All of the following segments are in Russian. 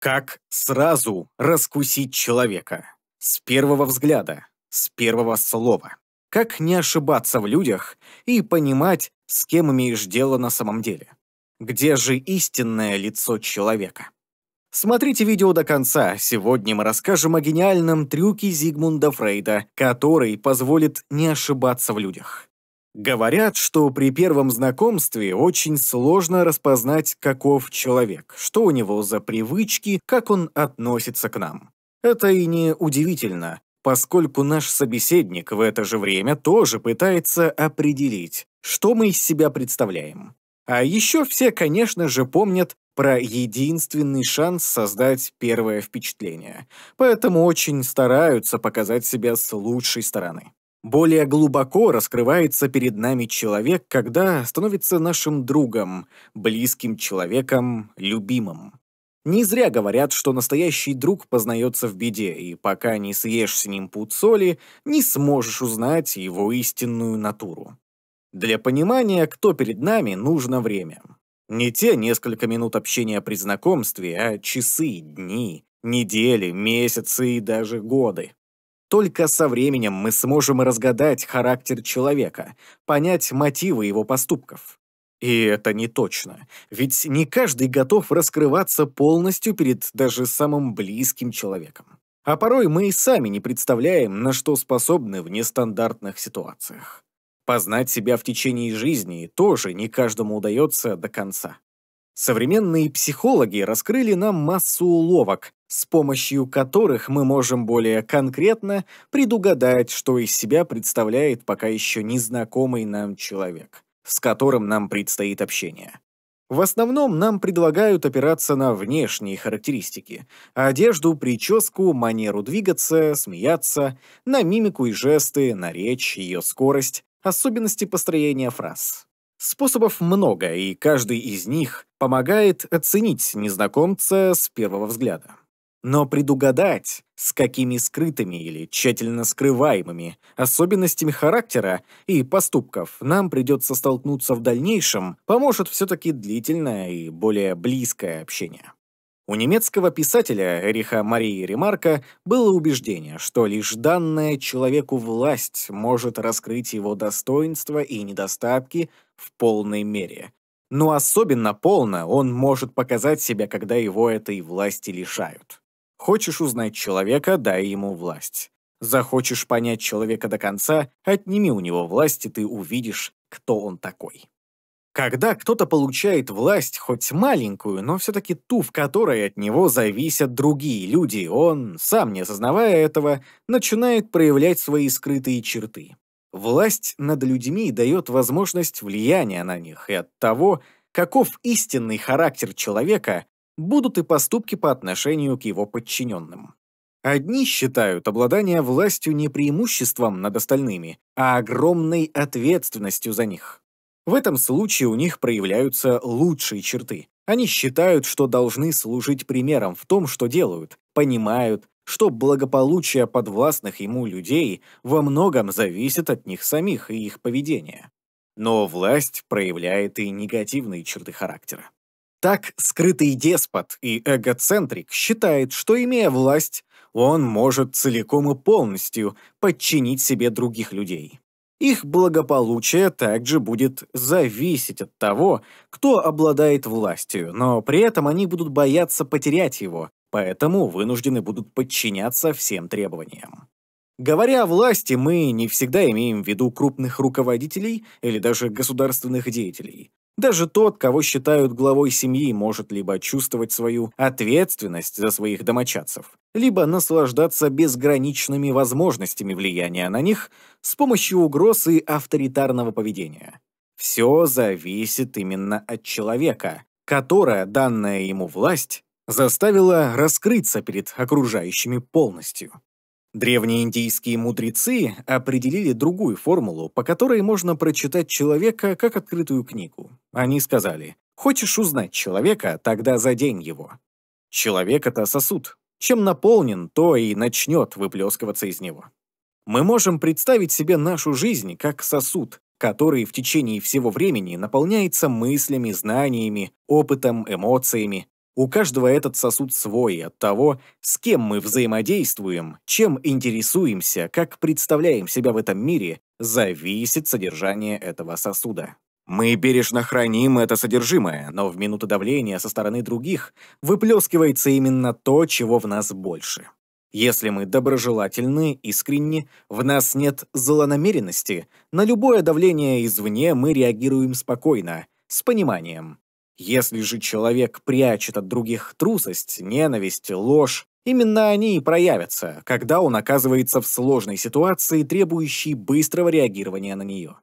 Как сразу раскусить человека? С первого взгляда, с первого слова. Как не ошибаться в людях и понимать, с кем имеешь дело на самом деле? Где же истинное лицо человека? Смотрите видео до конца. Сегодня мы расскажем о гениальном трюке Зигмунда Фрейда, который позволит не ошибаться в людях. Говорят, что при первом знакомстве очень сложно распознать, каков человек, что у него за привычки, как он относится к нам. Это и не удивительно, поскольку наш собеседник в это же время тоже пытается определить, что мы из себя представляем. А еще все, конечно же, помнят про единственный шанс создать первое впечатление, поэтому очень стараются показать себя с лучшей стороны. Более глубоко раскрывается перед нами человек, когда становится нашим другом, близким человеком, любимым. Не зря говорят, что настоящий друг познается в беде, и пока не съешь с ним пуд соли, не сможешь узнать его истинную натуру. Для понимания, кто перед нами, нужно время. Не те несколько минут общения при знакомстве, а часы, дни, недели, месяцы и даже годы. Только со временем мы сможем разгадать характер человека, понять мотивы его поступков. И это не точно, ведь не каждый готов раскрываться полностью перед даже самым близким человеком. А порой мы и сами не представляем, на что способны в нестандартных ситуациях. Познать себя в течение жизни тоже не каждому удается до конца. Современные психологи раскрыли нам массу уловок, с помощью которых мы можем более конкретно предугадать, что из себя представляет пока еще незнакомый нам человек, с которым нам предстоит общение. В основном нам предлагают опираться на внешние характеристики – одежду, прическу, манеру двигаться, смеяться, на мимику и жесты, на речь, ее скорость, особенности построения фраз. Способов много, и каждый из них помогает оценить незнакомца с первого взгляда. Но предугадать, с какими скрытыми или тщательно скрываемыми особенностями характера и поступков нам придется столкнуться в дальнейшем, поможет все-таки длительное и более близкое общение. У немецкого писателя Эриха Марии Ремарка было убеждение, что лишь данная человеку власть может раскрыть его достоинства и недостатки в полной мере. Но особенно полно он может показать себя, когда его этой власти лишают. Хочешь узнать человека – дай ему власть. Захочешь понять человека до конца – отними у него власть, и ты увидишь, кто он такой. Когда кто-то получает власть, хоть маленькую, но все-таки ту, в которой от него зависят другие люди, он, сам не осознавая этого, начинает проявлять свои скрытые черты. Власть над людьми дает возможность влияния на них, и от того, каков истинный характер человека, будут и поступки по отношению к его подчиненным. Одни считают обладание властью не преимуществом над остальными, а огромной ответственностью за них. В этом случае у них проявляются лучшие черты. Они считают, что должны служить примером в том, что делают, понимают, что благополучие подвластных ему людей во многом зависит от них самих и их поведения. Но власть проявляет и негативные черты характера. Так скрытый деспот и эгоцентрик считает, что, имея власть, он может целиком и полностью подчинить себе других людей. Их благополучие также будет зависеть от того, кто обладает властью, но при этом они будут бояться потерять его, поэтому вынуждены будут подчиняться всем требованиям. Говоря о власти, мы не всегда имеем в виду крупных руководителей или даже государственных деятелей. Даже тот, кого считают главой семьи, может либо чувствовать свою ответственность за своих домочадцев, либо наслаждаться безграничными возможностями влияния на них с помощью угроз и авторитарного поведения. Все зависит именно от человека, которая данная ему власть заставила раскрыться перед окружающими полностью. Древние индийские мудрецы определили другую формулу, по которой можно прочитать человека как открытую книгу. Они сказали, хочешь узнать человека, тогда задень его. Человек — это сосуд. Чем наполнен, то и начнет выплескиваться из него. Мы можем представить себе нашу жизнь как сосуд, который в течение всего времени наполняется мыслями, знаниями, опытом, эмоциями, у каждого этот сосуд свой от того, с кем мы взаимодействуем, чем интересуемся, как представляем себя в этом мире, зависит содержание этого сосуда. Мы бережно храним это содержимое, но в минуту давления со стороны других выплескивается именно то, чего в нас больше. Если мы доброжелательны, искренни, в нас нет злонамеренности, на любое давление извне мы реагируем спокойно, с пониманием. Если же человек прячет от других трусость, ненависть, ложь, именно они и проявятся, когда он оказывается в сложной ситуации, требующей быстрого реагирования на нее.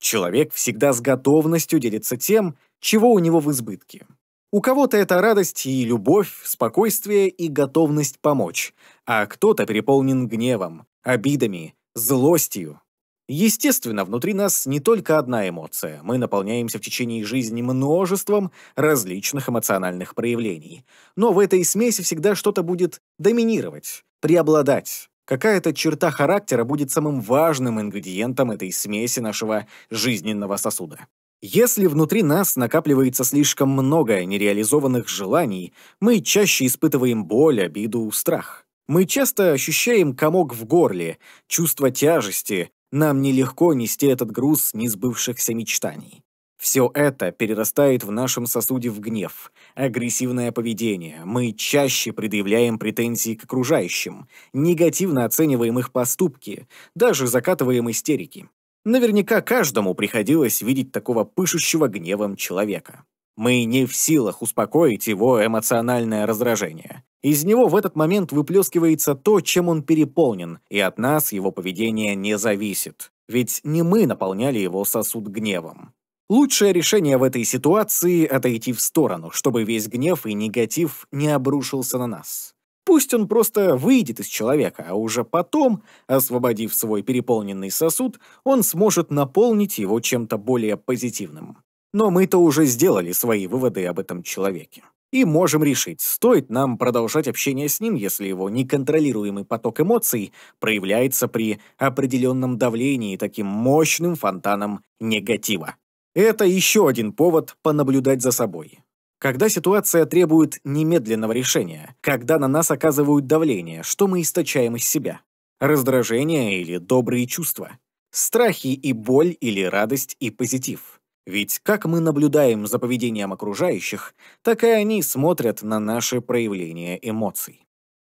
Человек всегда с готовностью делится тем, чего у него в избытке. У кого-то это радость и любовь, спокойствие и готовность помочь, а кто-то переполнен гневом, обидами, злостью, Естественно, внутри нас не только одна эмоция. Мы наполняемся в течение жизни множеством различных эмоциональных проявлений. Но в этой смеси всегда что-то будет доминировать, преобладать. Какая-то черта характера будет самым важным ингредиентом этой смеси нашего жизненного сосуда. Если внутри нас накапливается слишком много нереализованных желаний, мы чаще испытываем боль, обиду, страх. Мы часто ощущаем комок в горле, чувство тяжести, нам нелегко нести этот груз несбывшихся мечтаний. Все это перерастает в нашем сосуде в гнев, агрессивное поведение. Мы чаще предъявляем претензии к окружающим, негативно оцениваем их поступки, даже закатываем истерики. Наверняка каждому приходилось видеть такого пышущего гневом человека. Мы не в силах успокоить его эмоциональное раздражение. Из него в этот момент выплескивается то, чем он переполнен, и от нас его поведение не зависит. Ведь не мы наполняли его сосуд гневом. Лучшее решение в этой ситуации – отойти в сторону, чтобы весь гнев и негатив не обрушился на нас. Пусть он просто выйдет из человека, а уже потом, освободив свой переполненный сосуд, он сможет наполнить его чем-то более позитивным. Но мы-то уже сделали свои выводы об этом человеке. И можем решить, стоит нам продолжать общение с ним, если его неконтролируемый поток эмоций проявляется при определенном давлении таким мощным фонтаном негатива. Это еще один повод понаблюдать за собой. Когда ситуация требует немедленного решения, когда на нас оказывают давление, что мы источаем из себя? Раздражение или добрые чувства? Страхи и боль или радость и позитив? Ведь как мы наблюдаем за поведением окружающих, так и они смотрят на наши проявления эмоций.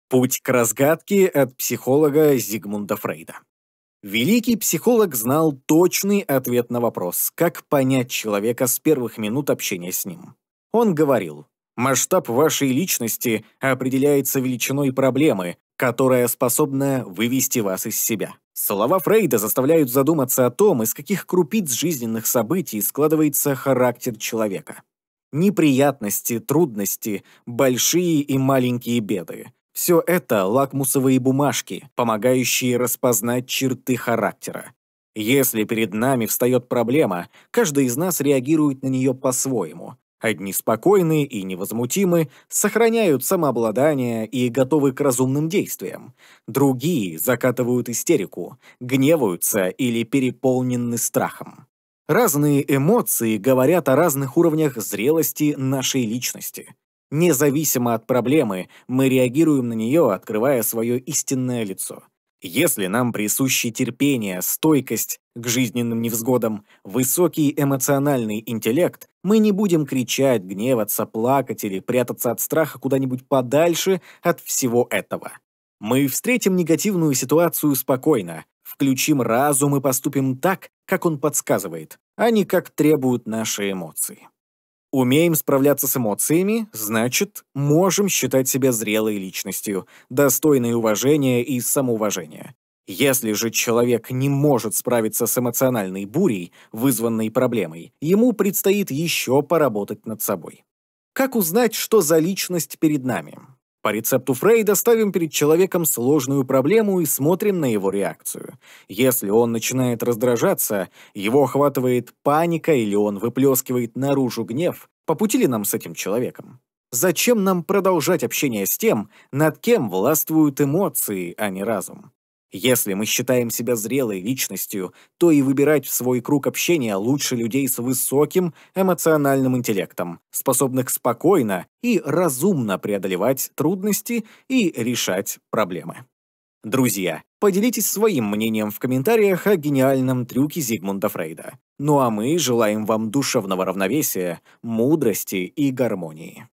Путь к разгадке от психолога Зигмунда Фрейда. Великий психолог знал точный ответ на вопрос, как понять человека с первых минут общения с ним. Он говорил, масштаб вашей личности определяется величиной проблемы, которая способна вывести вас из себя. Слова Фрейда заставляют задуматься о том, из каких крупиц жизненных событий складывается характер человека. Неприятности, трудности, большие и маленькие беды – все это лакмусовые бумажки, помогающие распознать черты характера. Если перед нами встает проблема, каждый из нас реагирует на нее по-своему, Одни спокойны и невозмутимы, сохраняют самообладание и готовы к разумным действиям. Другие закатывают истерику, гневаются или переполнены страхом. Разные эмоции говорят о разных уровнях зрелости нашей личности. Независимо от проблемы, мы реагируем на нее, открывая свое истинное лицо – если нам присущи терпение, стойкость к жизненным невзгодам, высокий эмоциональный интеллект, мы не будем кричать, гневаться, плакать или прятаться от страха куда-нибудь подальше от всего этого. Мы встретим негативную ситуацию спокойно, включим разум и поступим так, как он подсказывает, а не как требуют наши эмоции. Умеем справляться с эмоциями, значит, можем считать себя зрелой личностью, достойной уважения и самоуважения. Если же человек не может справиться с эмоциональной бурей, вызванной проблемой, ему предстоит еще поработать над собой. Как узнать, что за личность перед нами? По рецепту Фрейда ставим перед человеком сложную проблему и смотрим на его реакцию. Если он начинает раздражаться, его охватывает паника или он выплескивает наружу гнев, по пути ли нам с этим человеком? Зачем нам продолжать общение с тем, над кем властвуют эмоции, а не разум? Если мы считаем себя зрелой личностью, то и выбирать в свой круг общения лучше людей с высоким эмоциональным интеллектом, способных спокойно и разумно преодолевать трудности и решать проблемы. Друзья, поделитесь своим мнением в комментариях о гениальном трюке Зигмунда Фрейда. Ну а мы желаем вам душевного равновесия, мудрости и гармонии.